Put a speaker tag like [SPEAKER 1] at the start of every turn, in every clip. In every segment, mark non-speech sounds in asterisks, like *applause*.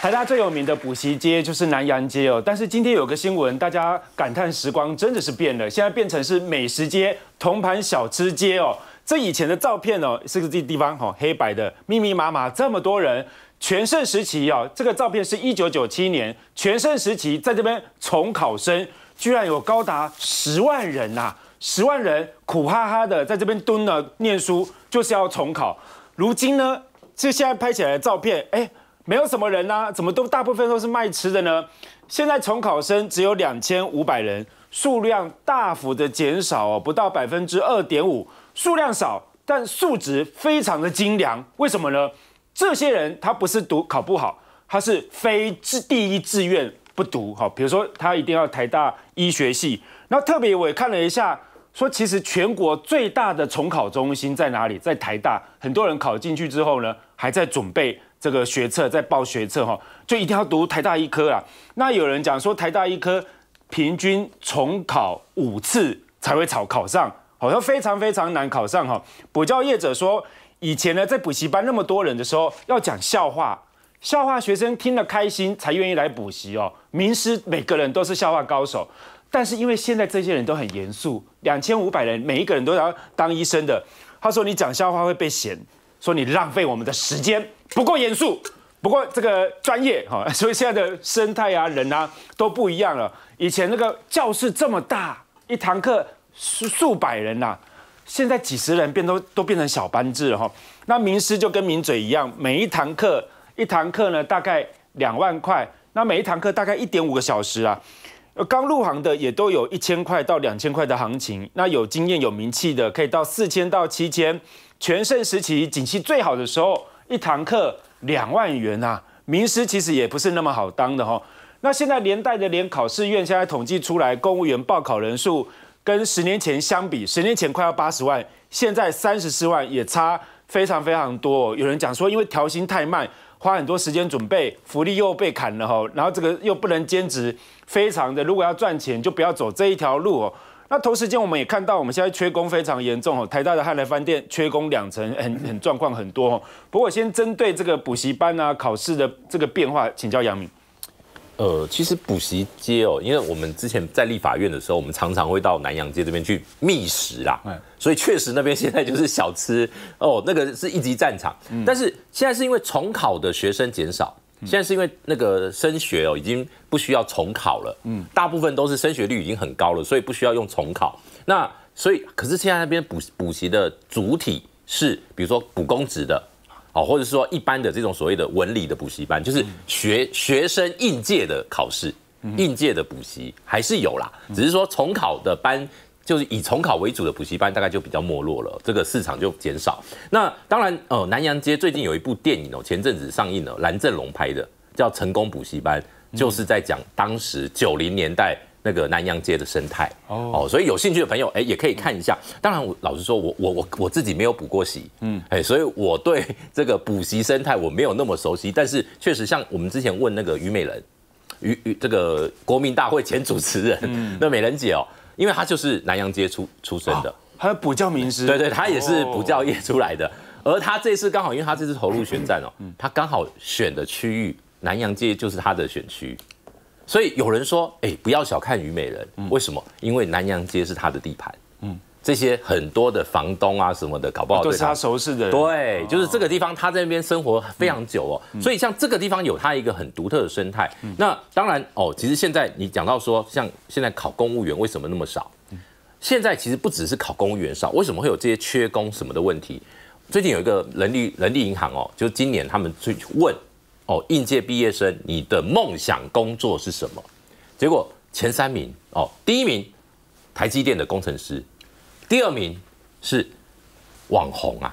[SPEAKER 1] 台大最有名的补习街就是南洋街哦，但是今天有个新闻，大家感叹时光真的是变了，现在变成是美食街、铜盘小吃街哦。这以前的照片哦，是个这地方哦，黑白的，密密麻麻这么多人，全盛时期哦，这个照片是一九九七年全盛时期，在这边重考生居然有高达十万人呐，十万人苦哈哈的在这边蹲了念书，就是要重考。如今呢，这现在拍起来的照片，哎。没有什么人呐，怎么都大部分都是卖吃的呢？现在重考生只有两千五百人，数量大幅的减少哦，不到百分之二点五。数量少，但数值非常的精良。为什么呢？这些人他不是读考不好，他是非志第一志愿不读。好，比如说他一定要台大医学系。那特别我也看了一下，说其实全国最大的重考中心在哪里？在台大，很多人考进去之后呢，还在准备。这个学测在报学测哈，就一定要读台大医科啦。那有人讲说台大医科平均重考五次才会考考上，好像非常非常难考上哈。补教业者说以前呢，在补习班那么多人的时候，要讲笑话，笑话学生听了开心才愿意来补习哦。名师每个人都是笑话高手，但是因为现在这些人都很严肃，两千五百人每一个人都要当医生的，他说你讲笑话会被嫌，说你浪费我们的时间。不够严肃，不过这个专业 *laughs* 哈，所以现在的生态啊、人啊都不一样了。以前那个教室这么大，一堂课是数百人呐，现在几十人变都都变成小班制哈。那名师就跟名嘴一样，每一堂课一堂课呢大概两万块，那每一堂课大概一点五个小时啊。刚入行的也都有一千块到两千块的行情，那有经验有名气的可以到四千到七千，全盛时期、景气最好的时候。一堂课两万元呐，名师其实也不是那么好当的哈。那现在连带着连考试院现在统计出来，公务员报考人数跟十年前相比，十年前快要八十万，现在三十四万也差非常非常多。有人讲说，因为调薪太慢，花很多时间准备，福利又被砍了哈，然后这个又不能兼职，非常的，如果要赚钱就不要走这一条路哦。那同时间，我们也看到我们现在缺工非常严重哦。台大的汉来饭店缺工两层，很很状况很多哦。不过，先针对这个补习班啊、考试的这个变化，
[SPEAKER 2] 请教杨明。呃，其实补习街哦，因为我们之前在立法院的时候，我们常常会到南洋街这边去觅食啦。嗯。所以确实那边现在就是小吃哦，那个是一级战场。但是现在是因为重考的学生减少。现在是因为那个升学哦，已经不需要重考了。嗯，大部分都是升学率已经很高了，所以不需要用重考。那所以，可是现在那边补补习的主体是，比如说补公职的，哦，或者是说一般的这种所谓的文理的补习班，就是学学生应届的考试，应届的补习还是有啦，只是说重考的班。就是以重考为主的补习班，大概就比较没落了，这个市场就减少。那当然，呃，南洋街最近有一部电影哦，前阵子上映了，蓝正龙拍的，叫《成功补习班》，就是在讲当时九零年代那个南洋街的生态哦。所以有兴趣的朋友，哎，也可以看一下。当然，老实说，我我我我自己没有补过习，嗯，哎，所以我对 *laughs* 这个补习生态我没有那么熟悉。但是确实，像我们之前问那个虞美人，虞虞这个国民大会前主持人，那美人姐哦。因为他就是南洋街出出生的，他是补教名师，对对，他也是补教业出来的。而他这次刚好，因为他这次投入选战哦，他刚好选的区域南洋街就是他的选区，所以有人说，哎，不要小看虞美人，为什么？因为南洋街是他的地盘，嗯。这些很多的房东啊什么的搞不好都是他熟识的人，对，就是这个地方他在那边生活非常久哦，所以像这个地方有他一个很独特的生态。那当然哦，其实现在你讲到说，像现在考公务员为什么那么少？现在其实不只是考公务员少，为什么会有这些缺工什么的问题？最近有一个人力人力银行哦，就今年他们去问哦应届毕业生，你的梦想工作是什么？结果前三名哦，第一名台积电的工程师。第二名是网红啊，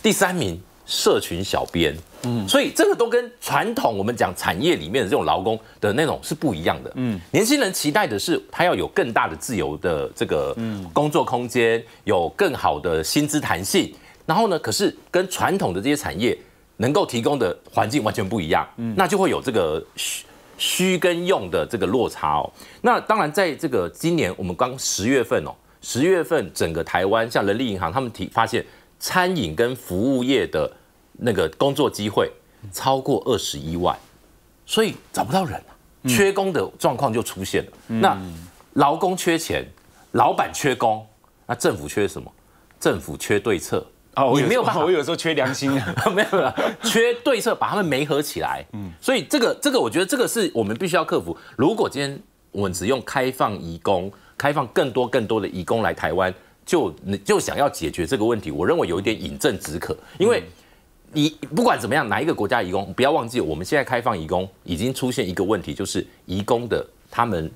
[SPEAKER 2] 第三名社群小编，嗯，所以这个都跟传统我们讲产业里面的这种劳工的那种是不一样的，嗯，年轻人期待的是他要有更大的自由的这个工作空间，有更好的薪资弹性，然后呢，可是跟传统的这些产业能够提供的环境完全不一样，嗯，那就会有这个虚虚跟用的这个落差哦，那当然在这个今年我们刚十月份哦。十月份，整个台湾像人力银行，他们提发现餐饮跟服务业的那个工作机会超过二十一万，所以找不到人缺工的状况就出现了。那劳工缺钱，老板缺工，那政府缺什么？政府缺对策。哦，我也没有办法。*laughs* 我有时候缺良心，*laughs* 没有了，缺对策，把他们媒合起来。嗯，所以这个这个，我觉得这个是我们必须要克服。如果今天我们只用开放移工，开放更多更多的移工来台湾，就就想要解决这个问题，我认为有一点饮鸩止渴。因为，你不管怎么样，哪一个国家移工，不要忘记，我们现在开放移工已经出现一个问题，就是移工的他们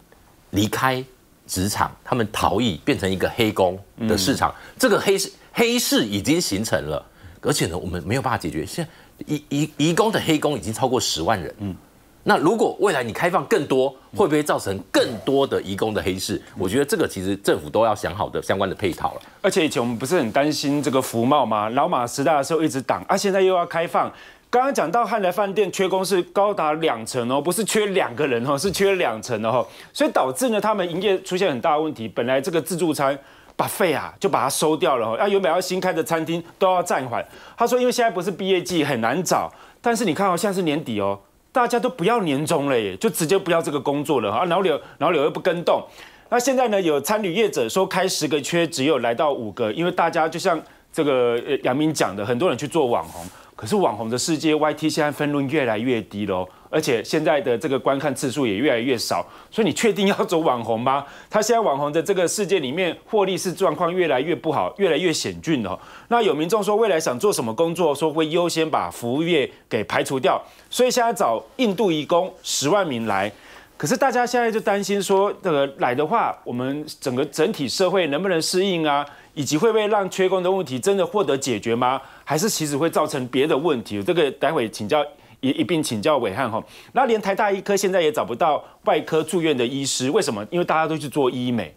[SPEAKER 2] 离开职场，他们逃逸变成一个黑工的市场，这个黑市黑市已经形成了，而且呢，我们没有办法解决。现在移移移工的黑工已经超过十万人。嗯。那如果未来你开放更多，会不会造成更多的移工的黑市？我觉得这个其实政府都要想好的相关的配套了。而且以前我们不是很担心这个服贸吗？老
[SPEAKER 1] 马时代的时候一直挡啊，现在又要开放。刚刚讲到汉来饭店缺工是高达两成哦，不是缺两个人哦，是缺两成的哈，所以导致呢他们营业出现很大的问题。本来这个自助餐把费啊就把它收掉了哦。那原本要新开的餐厅都要暂缓。他说因为现在不是毕业季很难找，但是你看哦，现在是年底哦。大家都不要年终了耶，就直接不要这个工作了啊！然后有，然又不跟动。那现在呢，有参与业者说开十个缺，只有来到五个，因为大家就像这个呃杨明讲的，很多人去做网红，可是网红的世界，YT 现在分论越来越低喽。而且现在的这个观看次数也越来越少，所以你确定要走网红吗？*laughs* 他现在网红的这个世界里面，获利是状况越来越不好，越来越险峻了。那有民众说未来想做什么工作，说会优先把服务业给排除掉。所以现在找印度移工十万名来，可是大家现在就担心说，这个来的话，我们整个整体社会能不能适应啊？以及会不会让缺工的问题真的获得解决吗？还是其实会造成别的问题？这个待会请教。一一并请教伟汉哈，那连台大医科现在也找不到外科住院的医师，为什么？因为大家都去做医美，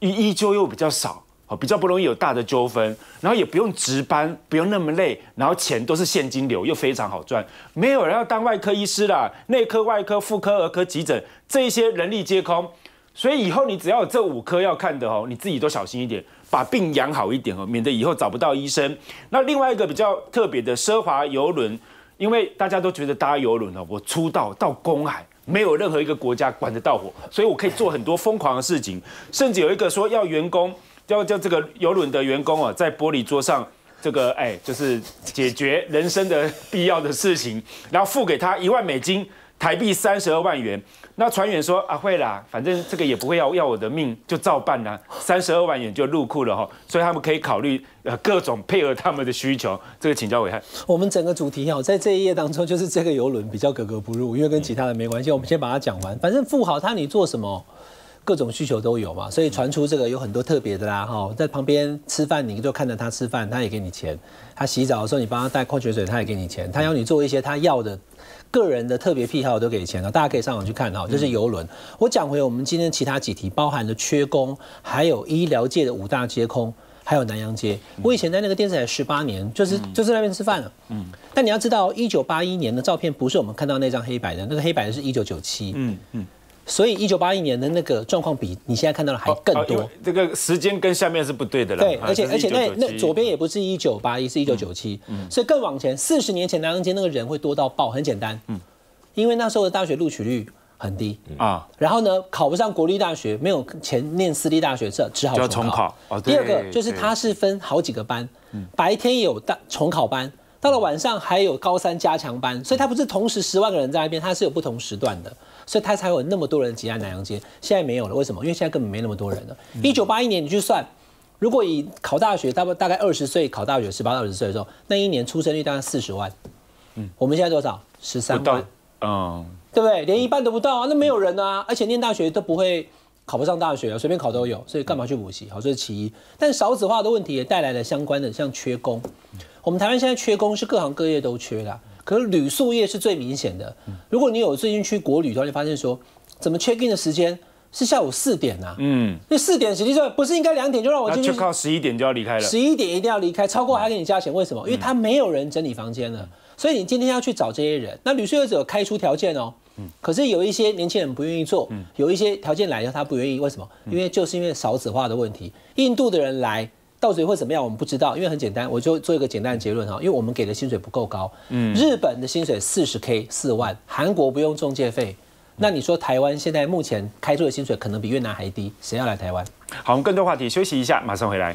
[SPEAKER 1] 医医究又比较少，哦，比较不容易有大的纠纷，然后也不用值班，不用那么累，然后钱都是现金流，又非常好赚，没有人要当外科医师啦，内科、外科、妇科、儿科、急诊这些人力皆空，所以以后你只要有这五科要看的哦，你自己都小心一点，把病养好一点哦，免得以后找不到医生。那另外一个比较特别的奢华游轮。因为大家都觉得搭游轮呢，我出道到公海，没有任何一个国家管得到我，所以我可以做很多疯狂的事情，甚至有一个说要员工，要叫这个游轮的员工啊，在玻璃桌上这个 *laughs* 哎，就是解决人生的必要的事情，然后付给他一万美金。台币三十二万元，那船员说啊会啦，反正这个也不会要要我的命，就照办啦，三十二万元就入库了哈，所以他们可以考虑呃各种配合他们的需求，这个请教伟汉。
[SPEAKER 3] 我们整个主题哈，在这一页当中就是这个游轮比较格格不入，因为跟其他人没关系，我们先把它讲完，反正富豪他你做什么？各种需求都有嘛，所以传出这个有很多特别的啦哈，在旁边吃饭，你就看着他吃饭，他也给你钱；他洗澡的时候你帮他带矿泉水，他也给你钱；他要你做一些他要的个人的特别癖好，都给钱了。大家可以上网去看哈，这是游轮。我讲回我们今天其他几题，包含了缺工，还有医疗界的五大皆空，还有南洋街。我以前在那个电视台十八年，就是就是那边吃饭了。嗯，但你要知道，一九八一年的照片不是我们看到那张黑白的，那个黑白的是一九九七。嗯嗯。所以一九八一年的那个状况比你现在看到的还更多。
[SPEAKER 1] 这个时间跟下面是不对的了。对，而且而且那那左边
[SPEAKER 3] 也不是一九八一，是一九九七。所以更往前，四十年前南京街那个人会多到爆，很简单。嗯，因为那时候的大学录取率很低啊，然后呢，考不上国立大学，没有钱念私立大学，这只好重考。哦，第二个就是它是分好几个班，白天也有大重考班。到了晚上还有高三加强班，所以他不是同时十万个人在那边，他是有不同时段的，所以他才有那么多人挤在南阳街。现在没有了，为什么？因为现在根本没那么多人了。一九八一年你去算，如果以考大学，大不大概二十岁考大学，十八到二十岁的时候，那一年出生率大概四十万。嗯，我们现在多少？十三万。嗯，对不对？连一半都不到啊，那没有人啊。而且念大学都不会考不上大学啊，随便考都有，所以干嘛去补习？好，这是其一。但少子化的问题也带来了相关的，像缺工。我们台湾现在缺工是各行各业都缺的，可是旅宿业是最明显的。如果你有最近去国旅，的话，就发现说，怎么确定的时间是下午四点啊？嗯，那四点实际上不是应该两点就让我进去？就靠十
[SPEAKER 1] 一点就要离开了。十一
[SPEAKER 3] 点一定要离开，超过还给你加钱，为什么？因为他没有人整理房间了，所以你今天要去找这些人。那旅宿业者有开出条件哦，可是有一些年轻人不愿意做，有一些条件来了他不愿意，为什么？因为就是因为少子化的问题，印度的人来。到底会怎么样？我们不知道，因为很简单，我就做一个简单的结论哈。因为我们给的薪水不够高，嗯，日本的薪水四十 K 四万，韩国不用中介费，那你说台湾现在目前开出的薪水可能比越南还低，谁要来台湾？好，我们更多话题，休息一下，马上回来。